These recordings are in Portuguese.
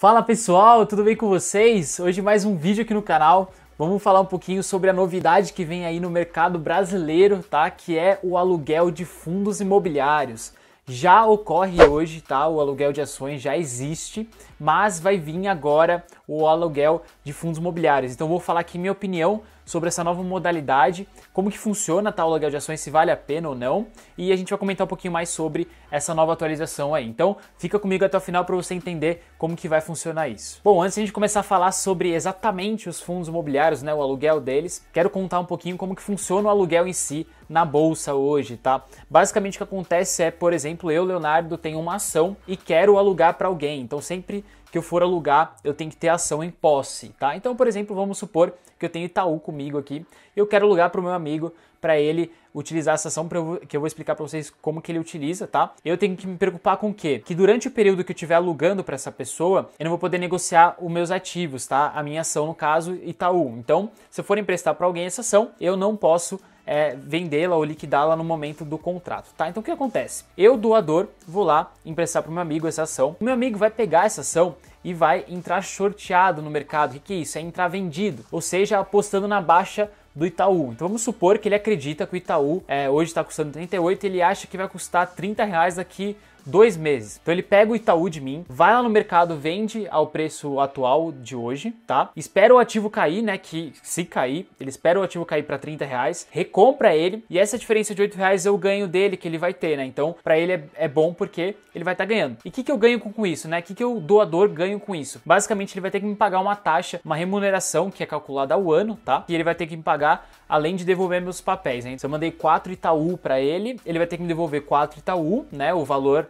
Fala pessoal, tudo bem com vocês? Hoje mais um vídeo aqui no canal. Vamos falar um pouquinho sobre a novidade que vem aí no mercado brasileiro, tá? Que é o aluguel de fundos imobiliários. Já ocorre hoje, tá? O aluguel de ações já existe, mas vai vir agora o aluguel de fundos imobiliários. Então vou falar aqui minha opinião sobre essa nova modalidade, como que funciona tal tá, aluguel de ações, se vale a pena ou não, e a gente vai comentar um pouquinho mais sobre essa nova atualização aí. Então, fica comigo até o final para você entender como que vai funcionar isso. Bom, antes de a gente começar a falar sobre exatamente os fundos imobiliários, né, o aluguel deles, quero contar um pouquinho como que funciona o aluguel em si na bolsa hoje, tá? Basicamente o que acontece é, por exemplo, eu, Leonardo, tenho uma ação e quero alugar para alguém. Então, sempre que eu for alugar, eu tenho que ter ação em posse, tá? Então, por exemplo, vamos supor que eu tenho Itaú comigo comigo aqui. Eu quero alugar para o meu amigo para ele utilizar essa ação eu, que eu vou explicar para vocês como que ele utiliza, tá? Eu tenho que me preocupar com o quê? Que durante o período que eu estiver alugando para essa pessoa, eu não vou poder negociar os meus ativos, tá? A minha ação no caso Itaú. Então, se eu for emprestar para alguém essa ação, eu não posso é, vendê-la ou liquidá-la no momento do contrato, tá? Então o que acontece? Eu, doador, vou lá emprestar para o meu amigo essa ação. O meu amigo vai pegar essa ação e vai entrar sorteado no mercado. O que, é isso? É entrar vendido, ou seja, apostando na baixa do Itaú. Então vamos supor que ele acredita que o Itaú é, hoje está custando 38 ele acha que vai custar 30 reais daqui dois meses. Então ele pega o Itaú de mim, vai lá no mercado, vende ao preço atual de hoje, tá? Espera o ativo cair, né? Que se cair, ele espera o ativo cair para 30 reais, recompra ele e essa diferença de 8 reais é o ganho dele que ele vai ter, né? Então para ele é, é, bom porque ele vai estar tá ganhando. E o que, que eu ganho com, com isso, né? O que, que o doador ganho com isso? Basicamente ele vai ter que me pagar uma taxa, uma remuneração que é calculada ao ano, tá? E ele vai ter que me pagar além de devolver meus papéis, né? Então eu mandei 4 Itaú para ele, ele vai ter que me devolver 4 Itaú, né? O valor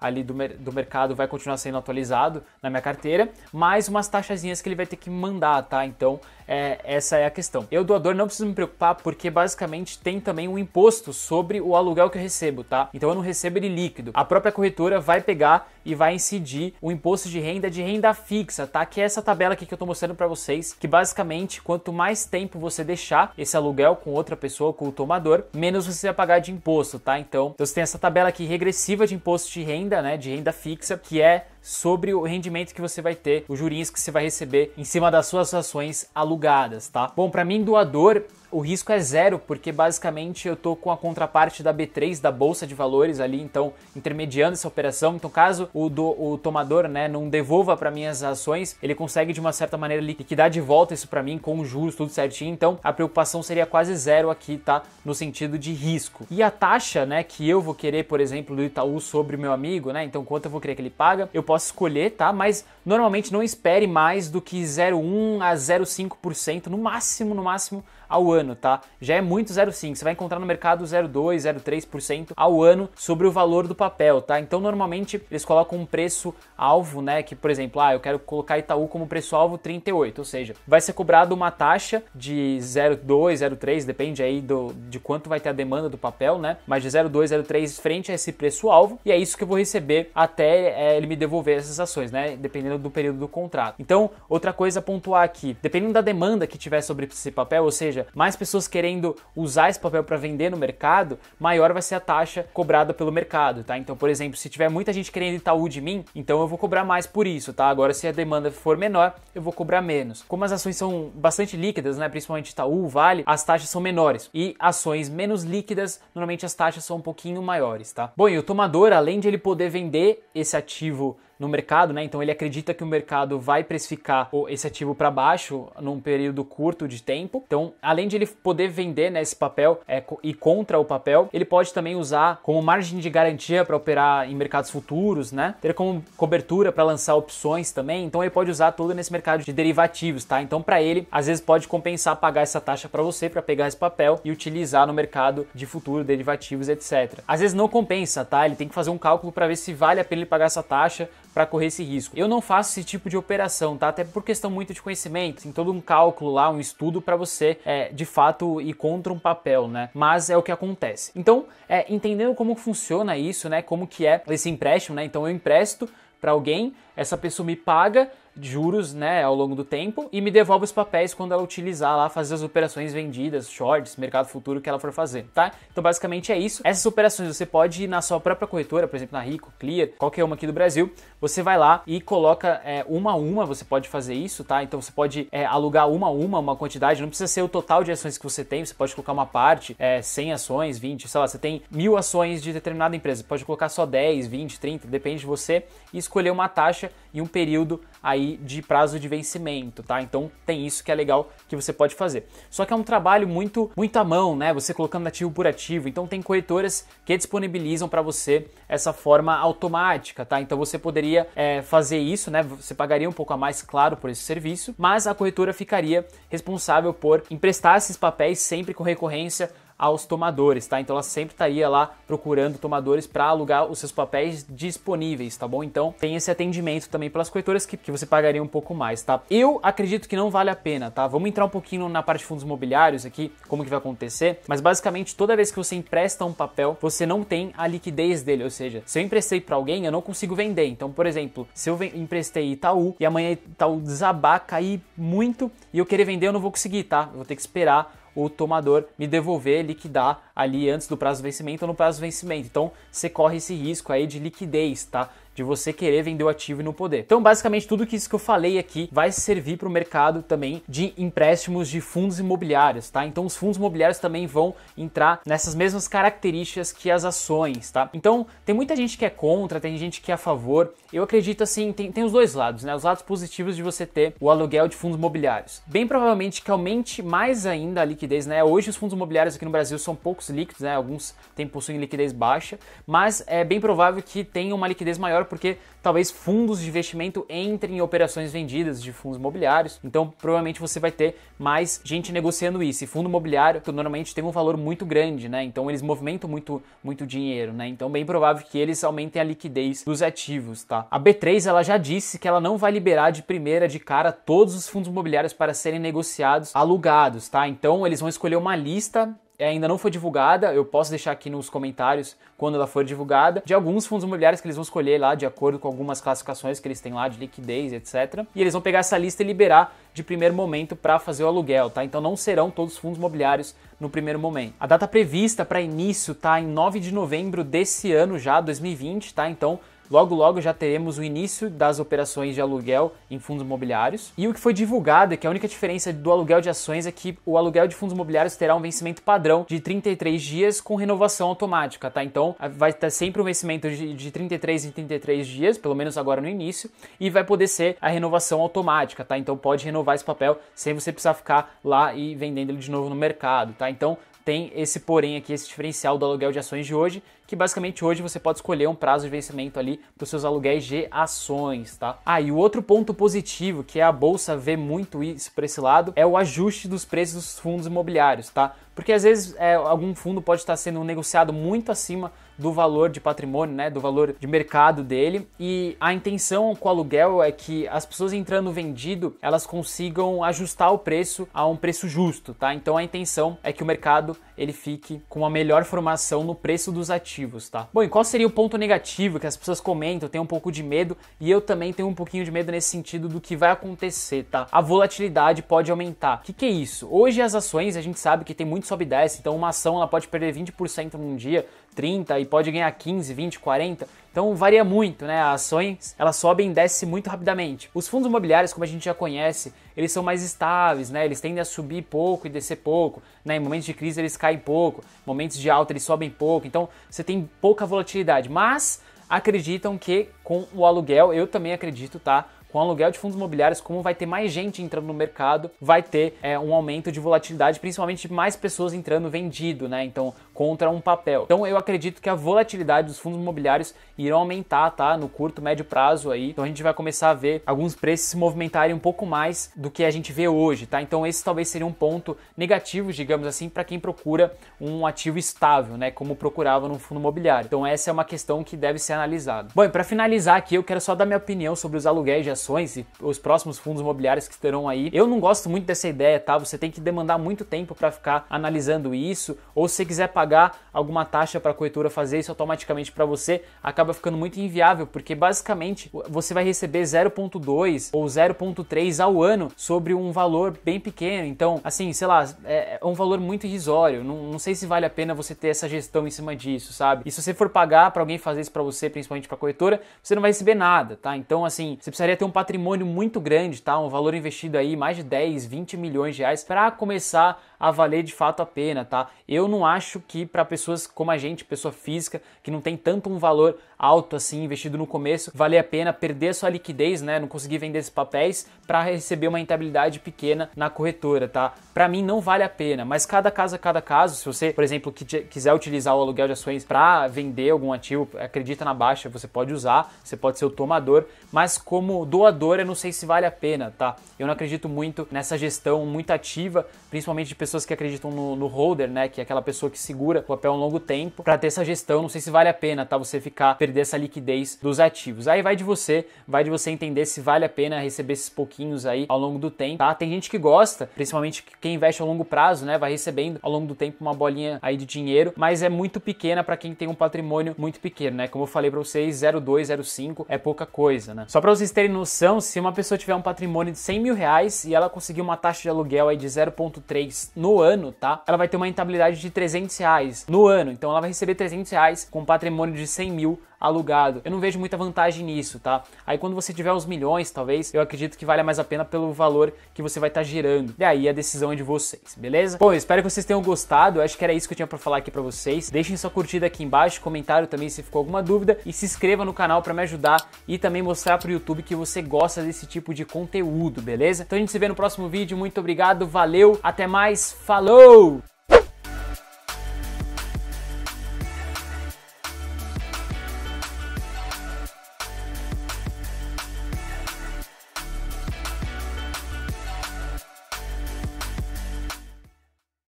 ali do, do mercado vai continuar sendo atualizado na minha carteira, mais umas taxazinhas que ele vai ter que mandar, tá? Então, é, essa é a questão. Eu, doador, não preciso me preocupar porque basicamente tem também um imposto sobre o aluguel que eu recebo, tá? Então eu não recebo ele líquido. A própria corretora vai pegar e vai incidir o imposto de renda de renda fixa, tá? Que é essa tabela aqui que eu tô mostrando para vocês, que basicamente quanto mais tempo você deixar esse aluguel com outra pessoa, com o tomador, menos você vai pagar de imposto, tá? Então, então você tem essa tabela aqui regressiva de imposto de renda renda, né, de renda fixa, que é sobre o rendimento que você vai ter, os jurinhos que você vai receber em cima das suas ações alugadas, tá? Bom, para mim doador, o risco é zero, porque basicamente eu tô com a contraparte da B3 da bolsa de valores ali, então intermediando essa operação. Então, caso o, do, o tomador, né, não devolva para mim as ações, ele consegue de uma certa maneira liquidar de volta isso para mim com juros tudo certinho. Então, a preocupação seria quase zero aqui, tá? No sentido de risco. E a taxa, né, que eu vou querer, por exemplo, do Itaú sobre o meu amigo, né? Então, quanto eu vou querer que ele paga? Eu posso após escolher, tá? Mas normalmente não espere mais do que 0,1 a 0,5%, no máximo, no máximo, ao ano, tá? Já é muito 0,5. Você vai encontrar no mercado 0,2, 0,3% ao ano sobre o valor do papel, tá? Então, normalmente eles colocam um preço alvo, né? Que, por exemplo, ah, eu quero colocar Itaú como preço alvo 38, ou seja, vai ser cobrado uma taxa de 0,2, 0,3, depende aí do, de quanto vai ter a demanda do papel, né? Mas de 0,2, 0,3 frente a esse preço alvo, e é isso que eu vou receber até é, ele me devolver essas ações, né? Dependendo do período do contrato. Então, outra coisa a pontuar aqui, dependendo da demanda que tiver sobre esse papel, ou seja, seja, mais pessoas querendo usar esse papel para vender no mercado, maior vai ser a taxa cobrada pelo mercado, tá? Então, por exemplo, se tiver muita gente querendo Itaú de mim, então eu vou cobrar mais por isso, tá? Agora, se a demanda for menor, eu vou cobrar menos. Como as ações são bastante líquidas, né? Principalmente Itaú, Vale, as taxas são menores. E ações menos líquidas, normalmente as taxas são um pouquinho maiores, tá? Bom, e o tomador, além de ele poder vender esse ativo no mercado, né? Então ele acredita que o mercado vai precificar esse ativo para baixo num período curto de tempo. Então, além de ele poder vender né, esse papel é, e contra o papel, ele pode também usar como margem de garantia para operar em mercados futuros, né? Ter como cobertura para lançar opções também. Então ele pode usar tudo nesse mercado de derivativos, tá? Então para ele, às vezes pode compensar pagar essa taxa para você para pegar esse papel e utilizar no mercado de futuro, derivativos, etc. Às vezes não compensa, tá? Ele tem que fazer um cálculo para ver se vale a pena ele pagar essa taxa para correr esse risco. Eu não faço esse tipo de operação, tá? Até por questão muito de conhecimento, tem todo um cálculo lá, um estudo para você é, de fato ir contra um papel, né? Mas é o que acontece. Então, é, entendendo como funciona isso, né? Como que é esse empréstimo, né? Então eu empresto para alguém, essa pessoa me paga, juros né, ao longo do tempo e me devolve os papéis quando ela utilizar lá, fazer as operações vendidas, shorts, mercado futuro que ela for fazer, tá? Então basicamente é isso. Essas operações você pode ir na sua própria corretora, por exemplo, na Rico, Clear, qualquer uma aqui do Brasil, você vai lá e coloca é, uma a uma, você pode fazer isso, tá? Então você pode é, alugar uma a uma, uma quantidade, não precisa ser o total de ações que você tem, você pode colocar uma parte, é, 100 ações, 20, sei lá, você tem mil ações de determinada empresa, pode colocar só 10, 20, 30, depende de você, e escolher uma taxa e um período aí aí de prazo de vencimento, tá? Então tem isso que é legal que você pode fazer. Só que é um trabalho muito, muito à mão, né? Você colocando ativo por ativo. Então tem corretoras que disponibilizam para você essa forma automática, tá? Então você poderia é, fazer isso, né? Você pagaria um pouco a mais, claro, por esse serviço, mas a corretora ficaria responsável por emprestar esses papéis sempre com recorrência aos tomadores, tá? Então ela sempre estaria lá procurando tomadores para alugar os seus papéis disponíveis, tá bom? Então tem esse atendimento também pelas corretoras que, que você pagaria um pouco mais, tá? Eu acredito que não vale a pena, tá? Vamos entrar um pouquinho na parte de fundos imobiliários aqui, como que vai acontecer, mas basicamente toda vez que você empresta um papel, você não tem a liquidez dele, ou seja, se eu emprestei para alguém, eu não consigo vender. Então, por exemplo, se eu emprestei Itaú e amanhã Itaú desabar, cair muito e eu querer vender, eu não vou conseguir, tá? Eu vou ter que esperar o tomador me devolver, liquidar ali antes do prazo de vencimento ou no prazo de vencimento. Então você corre esse risco aí de liquidez, tá? de você querer vender o ativo e não poder. Então, basicamente, tudo que isso que eu falei aqui vai servir para o mercado também de empréstimos de fundos imobiliários, tá? Então, os fundos imobiliários também vão entrar nessas mesmas características que as ações, tá? Então, tem muita gente que é contra, tem gente que é a favor. Eu acredito assim, tem, tem os dois lados, né? Os lados positivos de você ter o aluguel de fundos imobiliários. Bem provavelmente que aumente mais ainda a liquidez, né? Hoje os fundos imobiliários aqui no Brasil são poucos líquidos, né? Alguns têm possuem liquidez baixa, mas é bem provável que tenha uma liquidez maior porque talvez fundos de investimento entrem em operações vendidas de fundos imobiliários. Então, provavelmente você vai ter mais gente negociando isso. E fundo imobiliário normalmente tem um valor muito grande, né? Então, eles movimentam muito, muito dinheiro, né? Então, bem provável que eles aumentem a liquidez dos ativos, tá? A B3 ela já disse que ela não vai liberar de primeira de cara todos os fundos imobiliários para serem negociados alugados, tá? Então, eles vão escolher uma lista é, ainda não foi divulgada, eu posso deixar aqui nos comentários quando ela for divulgada, de alguns fundos imobiliários que eles vão escolher lá, de acordo com algumas classificações que eles têm lá de liquidez, etc. E eles vão pegar essa lista e liberar de primeiro momento para fazer o aluguel, tá? Então não serão todos os fundos imobiliários no primeiro momento. A data prevista para início tá em 9 de novembro desse ano já, 2020, tá? Então Logo, logo já teremos o início das operações de aluguel em fundos imobiliários. E o que foi divulgado é que a única diferença do aluguel de ações é que o aluguel de fundos imobiliários terá um vencimento padrão de 33 dias com renovação automática, tá? Então vai ter sempre um vencimento de, 33 em 33 dias, pelo menos agora no início, e vai poder ser a renovação automática, tá? Então pode renovar esse papel sem você precisar ficar lá e vendendo ele de novo no mercado, tá? Então tem esse porém aqui, esse diferencial do aluguel de ações de hoje, que basicamente hoje você pode escolher um prazo de vencimento ali para os seus aluguéis de ações, tá? Ah, e o outro ponto positivo que a bolsa vê muito isso para esse lado é o ajuste dos preços dos fundos imobiliários, tá? Porque às vezes é, algum fundo pode estar sendo negociado muito acima do valor de patrimônio, né, do valor de mercado dele. E a intenção com o aluguel é que as pessoas entrando vendido, elas consigam ajustar o preço a um preço justo, tá? Então a intenção é que o mercado ele fique com a melhor formação no preço dos ativos positivos, tá? Bom, e qual seria o ponto negativo que as pessoas comentam, tem um pouco de medo, e eu também tenho um pouquinho de medo nesse sentido do que vai acontecer, tá? A volatilidade pode aumentar. O que, que é isso? Hoje as ações, a gente sabe que tem muito sobe e desce, então uma ação ela pode perder 20% num dia, 30 e pode ganhar 15, 20, 40. Então varia muito, né? As ações, elas sobem e descem muito rapidamente. Os fundos imobiliários, como a gente já conhece, eles são mais estáveis, né? Eles tendem a subir pouco e descer pouco, né? Em momentos de crise eles caem pouco, em momentos de alta eles sobem pouco. Então você tem pouca volatilidade, mas acreditam que com o aluguel, eu também acredito, tá? com aluguel de fundos imobiliários, como vai ter mais gente entrando no mercado, vai ter é, um aumento de volatilidade, principalmente mais pessoas entrando vendido, né? Então, contra um papel. Então, eu acredito que a volatilidade dos fundos imobiliários irão aumentar, tá? No curto, médio prazo aí. Então, a gente vai começar a ver alguns preços se movimentarem um pouco mais do que a gente vê hoje, tá? Então, esse talvez seria um ponto negativo, digamos assim, para quem procura um ativo estável, né? Como procurava no fundo imobiliário. Então, essa é uma questão que deve ser analisada. Bom, para finalizar aqui, eu quero só dar minha opinião sobre os aluguéis de e os próximos fundos imobiliários que estarão aí. Eu não gosto muito dessa ideia, tá? Você tem que demandar muito tempo para ficar analisando isso, ou se você quiser pagar alguma taxa para a corretora fazer isso automaticamente para você, acaba ficando muito inviável, porque basicamente você vai receber 0.2 ou 0.3 ao ano sobre um valor bem pequeno. Então, assim, sei lá, é, é um valor muito irrisório. Não, não sei se vale a pena você ter essa gestão em cima disso, sabe? E se você for pagar para alguém fazer isso para você, principalmente para corretora, você não vai receber nada, tá? Então, assim, você precisaria ter um um patrimônio muito grande, tá? Um valor investido aí mais de 10, 20 milhões de reais para começar a valer de fato a pena, tá? Eu não acho que para pessoas como a gente, pessoa física, que não tem tanto um valor alto assim investido no começo, valer a pena perder a sua liquidez, né? Não conseguir vender esses papéis para receber uma rentabilidade pequena na corretora, tá? Para mim não vale a pena, mas cada caso a é cada caso, se você, por exemplo, quiser utilizar o aluguel de ações para vender algum ativo, acredita na baixa, você pode usar, você pode ser o tomador, mas como do doador, eu não sei se vale a pena, tá? Eu não acredito muito nessa gestão muito ativa, principalmente de pessoas que acreditam no, no holder, né? Que é aquela pessoa que segura o papel um longo tempo. Para ter essa gestão, não sei se vale a pena, tá? Você ficar, perder essa liquidez dos ativos. Aí vai de você, vai de você entender se vale a pena receber esses pouquinhos aí ao longo do tempo, tá? Tem gente que gosta, principalmente quem investe a longo prazo, né? Vai recebendo ao longo do tempo uma bolinha aí de dinheiro, mas é muito pequena para quem tem um patrimônio muito pequeno, né? Como eu falei para vocês, 0,2, 0,5 é pouca coisa, né? Só para vocês terem no se uma pessoa tiver um patrimônio de 100 mil reais e ela conseguir uma taxa de aluguel aí de 0,3 no ano, tá? Ela vai ter uma rentabilidade de 300 reais no ano. Então ela vai receber 300 reais com um patrimônio de 100 mil alugado. Eu não vejo muita vantagem nisso, tá? Aí quando você tiver uns milhões, talvez, eu acredito que vale mais a pena pelo valor que você vai estar tá gerando. E aí a decisão é de vocês, beleza? Bom, espero que vocês tenham gostado. acho que era isso que eu tinha para falar aqui para vocês. Deixem sua curtida aqui embaixo, comentário também se ficou alguma dúvida e se inscreva no canal para me ajudar e também mostrar pro YouTube que você gosta desse tipo de conteúdo, beleza? Então a gente se vê no próximo vídeo. Muito obrigado, valeu, até mais, falou!